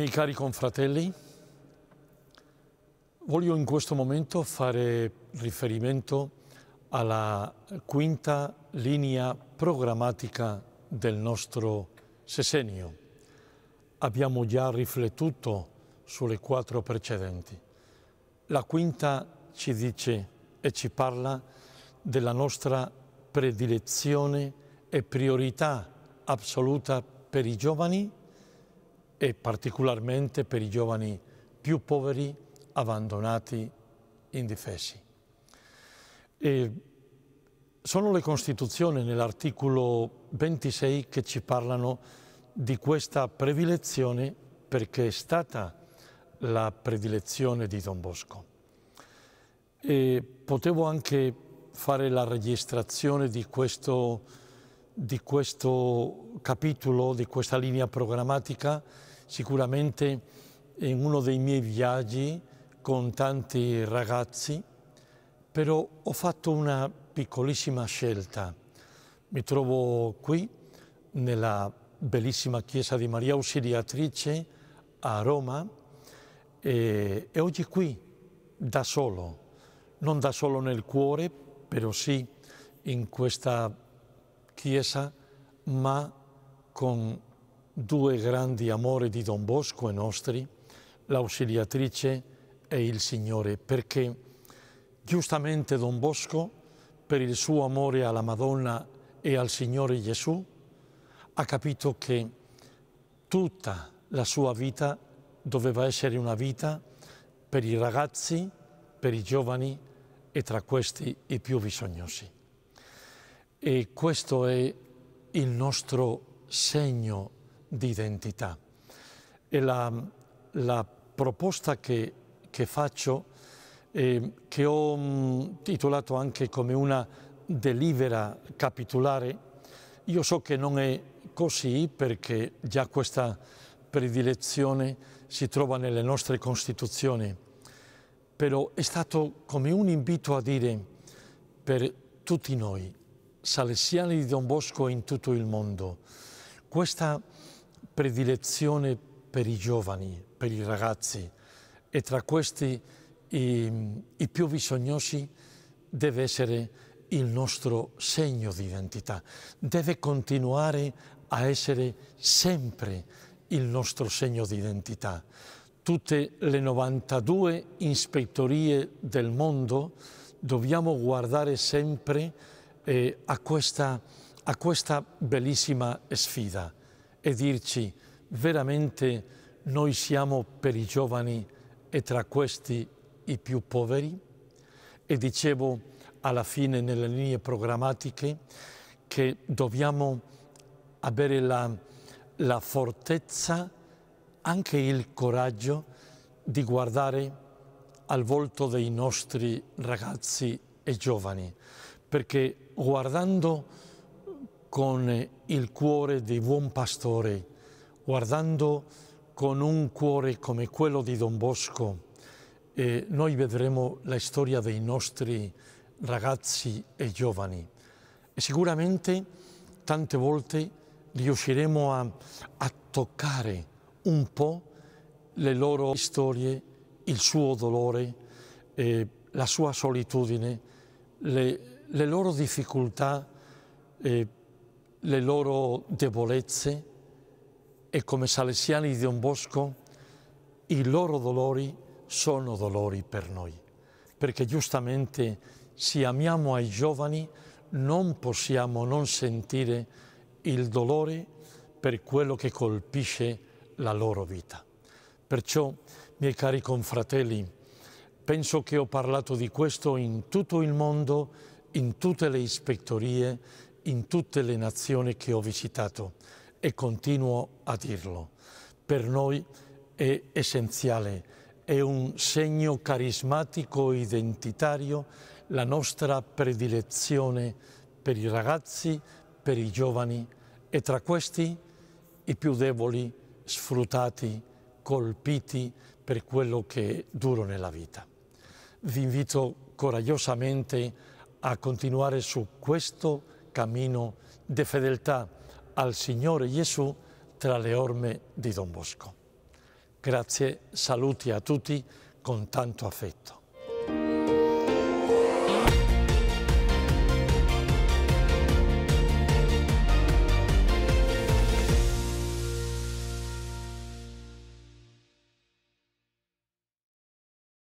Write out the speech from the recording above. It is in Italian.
Miei cari confratelli, voglio in questo momento fare riferimento alla quinta linea programmatica del nostro sessennio. Abbiamo già riflettuto sulle quattro precedenti. La quinta ci dice e ci parla della nostra predilezione e priorità assoluta per i giovani e particolarmente per i giovani più poveri, abbandonati, indifesi. E sono le Costituzioni nell'articolo 26 che ci parlano di questa predilezione perché è stata la predilezione di Don Bosco. E potevo anche fare la registrazione di questo, di questo capitolo, di questa linea programmatica, sicuramente in uno dei miei viaggi con tanti ragazzi, però ho fatto una piccolissima scelta. Mi trovo qui, nella bellissima chiesa di Maria Ausiliatrice a Roma, e, e oggi qui, da solo, non da solo nel cuore, però sì in questa chiesa, ma con due grandi amori di Don Bosco e nostri, l'Ausiliatrice e il Signore, perché giustamente Don Bosco, per il suo amore alla Madonna e al Signore Gesù, ha capito che tutta la sua vita doveva essere una vita per i ragazzi, per i giovani e tra questi i più bisognosi. E questo è il nostro segno di identità. E la, la proposta che, che faccio, eh, che ho mm, titolato anche come una delibera capitolare, io so che non è così perché già questa predilezione si trova nelle nostre Costituzioni, però è stato come un invito a dire per tutti noi, salesiani di Don Bosco in tutto il mondo, questa predilezione per i giovani, per i ragazzi e tra questi i, i più bisognosi deve essere il nostro segno di identità, deve continuare a essere sempre il nostro segno di identità. Tutte le 92 ispettorie del mondo dobbiamo guardare sempre eh, a, questa, a questa bellissima sfida e dirci veramente noi siamo per i giovani e tra questi i più poveri? E dicevo alla fine nelle linee programmatiche che dobbiamo avere la, la fortezza, anche il coraggio di guardare al volto dei nostri ragazzi e giovani, perché guardando con il cuore di buon pastore, guardando con un cuore come quello di Don Bosco, eh, noi vedremo la storia dei nostri ragazzi e giovani e sicuramente tante volte riusciremo a, a toccare un po' le loro storie, il suo dolore, eh, la sua solitudine, le, le loro difficoltà eh, le loro debolezze e come salesiani di un Bosco i loro dolori sono dolori per noi, perché giustamente se amiamo ai giovani non possiamo non sentire il dolore per quello che colpisce la loro vita. Perciò, miei cari confratelli, penso che ho parlato di questo in tutto il mondo, in tutte le ispettorie, in tutte le nazioni che ho visitato e continuo a dirlo. Per noi è essenziale, è un segno carismatico identitario la nostra predilezione per i ragazzi, per i giovani e tra questi i più deboli, sfruttati, colpiti per quello che è duro nella vita. Vi invito coraggiosamente a continuare su questo cammino di fedeltà al Signore Gesù tra le orme di Don Bosco. Grazie, saluti a tutti con tanto affetto.